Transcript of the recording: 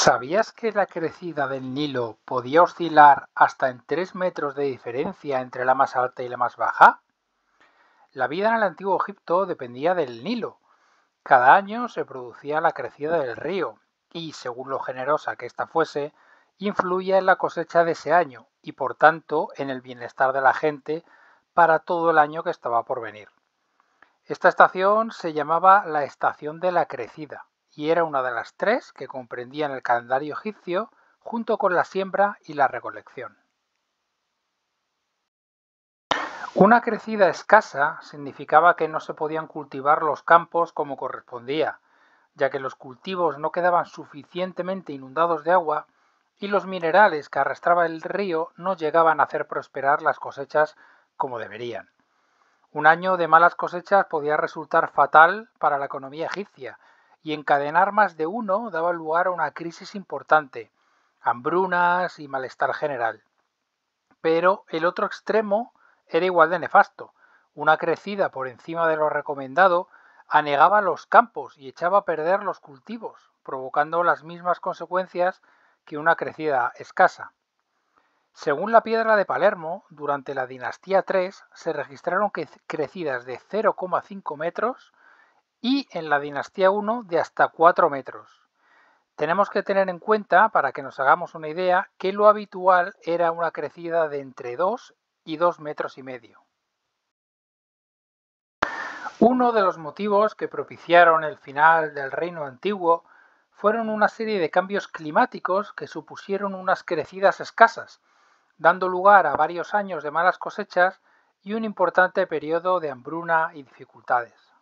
¿Sabías que la crecida del Nilo podía oscilar hasta en 3 metros de diferencia entre la más alta y la más baja? La vida en el antiguo Egipto dependía del Nilo. Cada año se producía la crecida del río y, según lo generosa que ésta fuese, influía en la cosecha de ese año y, por tanto, en el bienestar de la gente para todo el año que estaba por venir. Esta estación se llamaba la estación de la crecida y era una de las tres que comprendían el calendario egipcio junto con la siembra y la recolección. Una crecida escasa significaba que no se podían cultivar los campos como correspondía, ya que los cultivos no quedaban suficientemente inundados de agua y los minerales que arrastraba el río no llegaban a hacer prosperar las cosechas como deberían. Un año de malas cosechas podía resultar fatal para la economía egipcia, y encadenar más de uno daba lugar a una crisis importante, hambrunas y malestar general. Pero el otro extremo era igual de nefasto. Una crecida por encima de lo recomendado anegaba los campos y echaba a perder los cultivos, provocando las mismas consecuencias que una crecida escasa. Según la piedra de Palermo, durante la dinastía III se registraron crecidas de 0,5 metros y en la dinastía 1 de hasta 4 metros. Tenemos que tener en cuenta, para que nos hagamos una idea, que lo habitual era una crecida de entre 2 y 2 metros y medio. Uno de los motivos que propiciaron el final del reino antiguo fueron una serie de cambios climáticos que supusieron unas crecidas escasas, dando lugar a varios años de malas cosechas y un importante periodo de hambruna y dificultades.